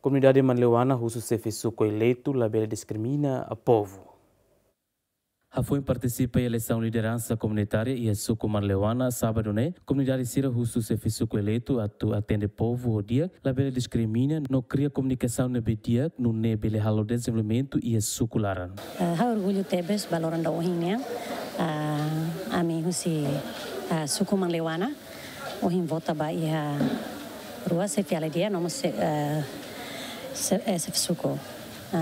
Comunidade manleuana russo se fez eleito, labela discrimina a povo. Rafun participa em eleição liderança comunitária e a é suco manleuana, sábado, né? Comunidade Cira Russo se fez suco eleito, atu atende povo o dia, labela discrimina, não cria comunicação no dia, no nebele halo desenvolvimento e a é suco laran. Ah, ha orgulho tebes, valoran da ohinha, ah, a mim rusi ah, suco o ohin vota ba e a rua se fiala dia, não se... sefsuko.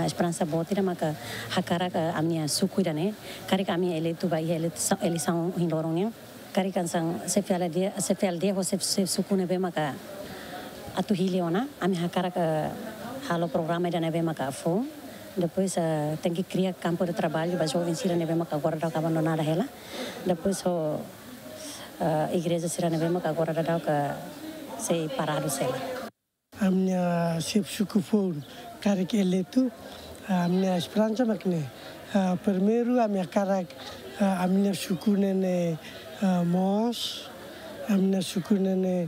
esperança boa tira maka hakara a minha sucuira né carika a minha ele tu vai ele ele são em loronha carika são se fiala de se fiala de você se sucune bem maka atu hiliona a minha hakara halo programa da neve maka fo depois uh, tem que criar campo de trabalho para jovens irem ver maka agora da abandonada ela depois a igreja irem ver maka agora da que sei parado ela amnya sip suku fon karik tu amnya esperanza makne permeru amnya karak amnya suku nene mos amnya suku nene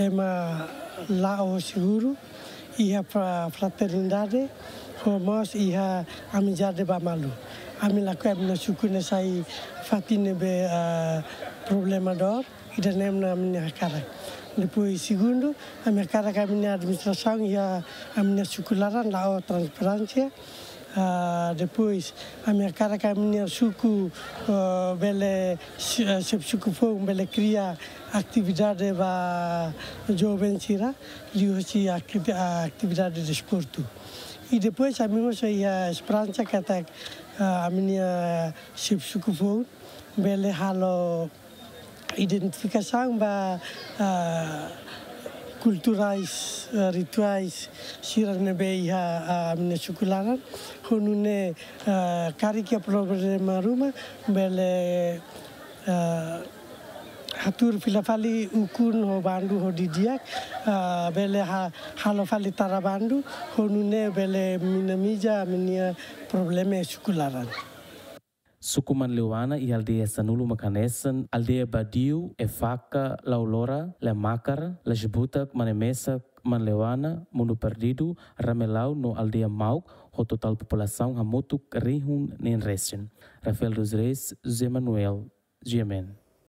ema lao siguru iha fraternidade ho mos iha amijade bamalu ami laku amnya suku ne sai fatine be problema dor ida nemna amnya karak Depois, segundo, a mercado a minha administração e a, a minha circular, na a transparência. Uh, depois a minha cara que a minha suco uh, bele ah, se suco foi um bele cria atividade para jovem tira e se a atividade de esporto e depois a minha a esperança que a minha se suco foi bele halo identificação ba, culturais, rituais, a bei ha amne chukularan, honune carica problema ruma, bele hatur filafali ukun ho bandu ho didiak, bele ha halofali tarabandu, honune bele minamija minia problema chukularan. Sukuman Leuana e aldeia Sanulu Macanessen, aldea Badiu, Efaca, Laulora, Lemacar, Lajibuta, manemesa Manlewana, Mundo Perdido, Ramelau, no aldea mauk ho total populasau Ramoto, Rihun, Nenrechen. Rafael dos Reis, José Manuel,